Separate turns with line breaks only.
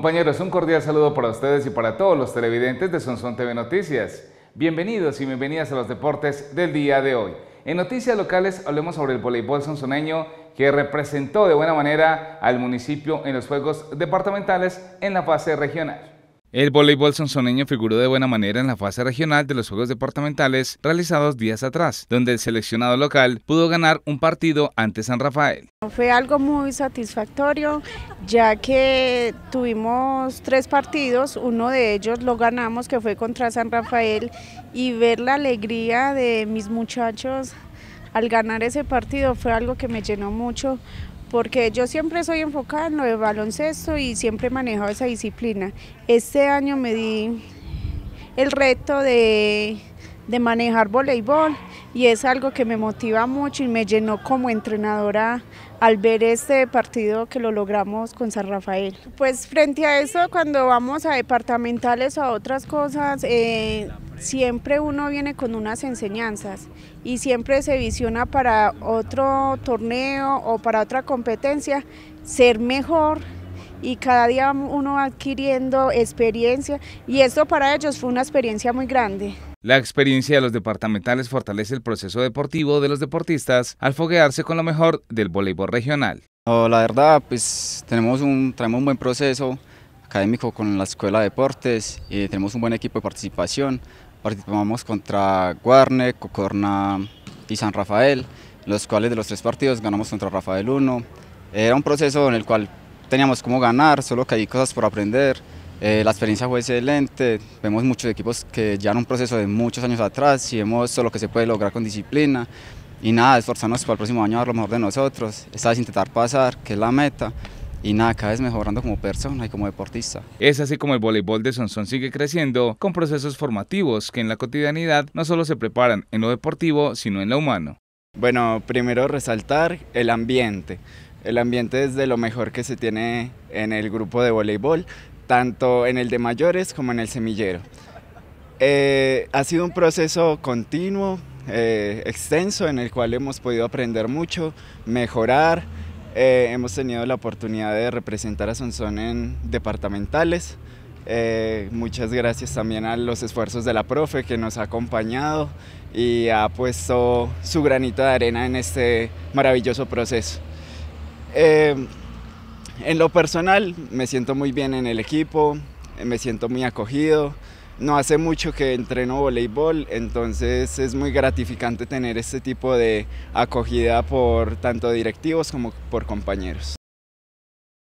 Compañeros, un cordial saludo para ustedes y para todos los televidentes de Sonsón TV Noticias. Bienvenidos y bienvenidas a los deportes del día de hoy. En noticias locales hablemos sobre el voleibol sonsoneño que representó de buena manera al municipio en los Juegos Departamentales en la fase regional. El voleibol sonsoneño figuró de buena manera en la fase regional de los Juegos Departamentales realizados días atrás, donde el seleccionado local pudo ganar un partido ante San Rafael.
Fue algo muy satisfactorio, ya que tuvimos tres partidos, uno de ellos lo ganamos, que fue contra San Rafael, y ver la alegría de mis muchachos al ganar ese partido fue algo que me llenó mucho porque yo siempre soy enfocada en lo de baloncesto y siempre he manejado esa disciplina. Este año me di el reto de, manejar voleibol y es algo que me motiva mucho y me llenó como entrenadora al ver este partido que lo logramos con San Rafael. Pues frente a eso, cuando vamos a departamentales o a otras cosas, eh, siempre uno viene con unas enseñanzas y siempre se visiona para otro torneo o para otra competencia ser mejor y cada día uno adquiriendo experiencia y esto para ellos fue una experiencia muy grande.
La experiencia de los departamentales fortalece el proceso deportivo de los deportistas al foguearse con lo mejor del voleibol regional. la verdad, pues tenemos un, un buen proceso
académico con la Escuela de Deportes, eh, tenemos un buen equipo de participación, Participamos contra Guarne, Cocorna y San Rafael, los cuales de los tres partidos ganamos contra Rafael 1. Era un proceso en el cual teníamos cómo ganar, solo que hay cosas por aprender. Eh, la experiencia fue excelente, vemos muchos equipos que ya en un proceso de muchos años atrás y vemos lo que se puede lograr con disciplina y nada, esforzarnos para el próximo año a dar lo mejor de nosotros, esta vez intentar pasar, que es la meta, y nada, cada vez mejorando como persona y como
deportista. Es así como el voleibol de Sonsón sigue creciendo con procesos formativos que en la cotidianidad no solo se preparan en lo deportivo, sino en lo humano. Bueno, primero resaltar
el ambiente. El ambiente es de lo mejor que se tiene en el grupo de voleibol, tanto en el de mayores como en el semillero. Eh, ha sido un proceso continuo, eh, extenso, en el cual hemos podido aprender mucho, mejorar, eh, hemos tenido la oportunidad de representar a Sonsón en departamentales. Eh, muchas gracias también a los esfuerzos de la profe que nos ha acompañado y ha puesto su granito de arena en este maravilloso proceso. Eh, en lo personal me siento muy bien en el equipo, me siento muy acogido, no hace mucho que entreno voleibol, entonces es muy gratificante tener este tipo de acogida por tanto directivos como por compañeros.